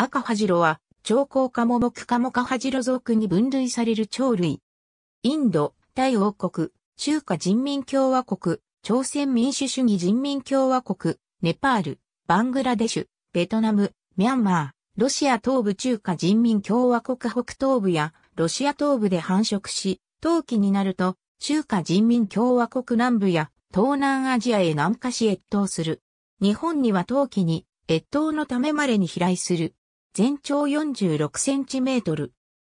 赤ハジロは、長江科目科目ハジロ族に分類される鳥類。インド、タイ王国、中華人民共和国、朝鮮民主主義人民共和国、ネパール、バングラデシュ、ベトナム、ミャンマー、ロシア東部中華人民共和国北東部やロシア東部で繁殖し、冬季になると中華人民共和国南部や東南アジアへ南下し越冬する。日本には冬季に越冬のためまれに飛来する全長46センチメートル。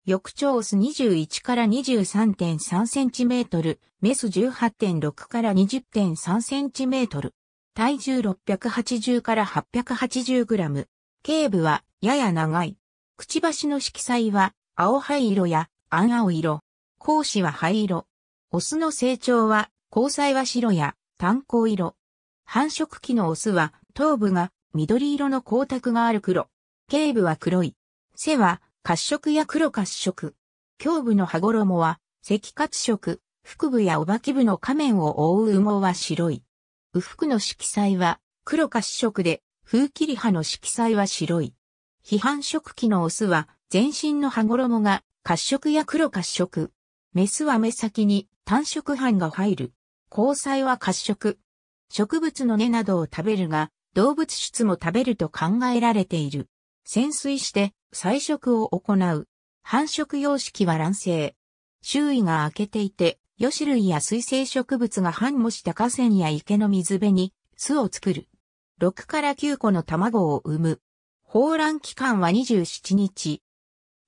翌長オス21から23.3センチメートル、メス18.6から20.3センチメートル。体重680から880グラム。頸部はやや長い。くちばしの色彩は青灰色や暗青色。講子は灰色。オスの成長は、交際は白や炭鉱色。繁殖期のオスは頭部が緑色の光沢がある黒。頸部は黒い。背は褐色や黒褐色。胸部の羽衣は赤褐色、腹部やおばき部の仮面を覆う羽毛は白い。右腹の色彩は黒褐色で、風切り葉の色彩は白い。批判色器のオスは全身の羽衣が褐色や黒褐色。メスは目先に単色斑が入る。交際は褐色。植物の根などを食べるが、動物質も食べると考えられている。潜水して採食を行う。繁殖様式は卵生。周囲が開けていて、魚種類や水生植物が繁茂した河川や池の水辺に巣を作る。6から9個の卵を産む。放卵期間は27日。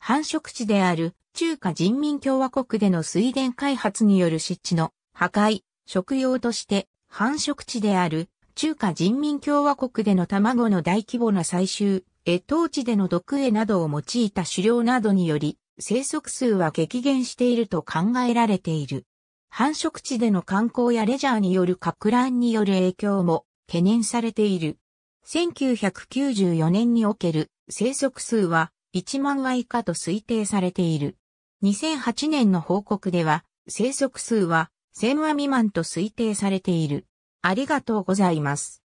繁殖地である中華人民共和国での水田開発による湿地の破壊、食用として繁殖地である中華人民共和国での卵の大規模な採集、越冬地での毒餌などを用いた狩猟などにより、生息数は激減していると考えられている。繁殖地での観光やレジャーによる拡乱による影響も懸念されている。1994年における生息数は1万羽以下と推定されている。2008年の報告では生息数は1000羽未満と推定されている。ありがとうございます。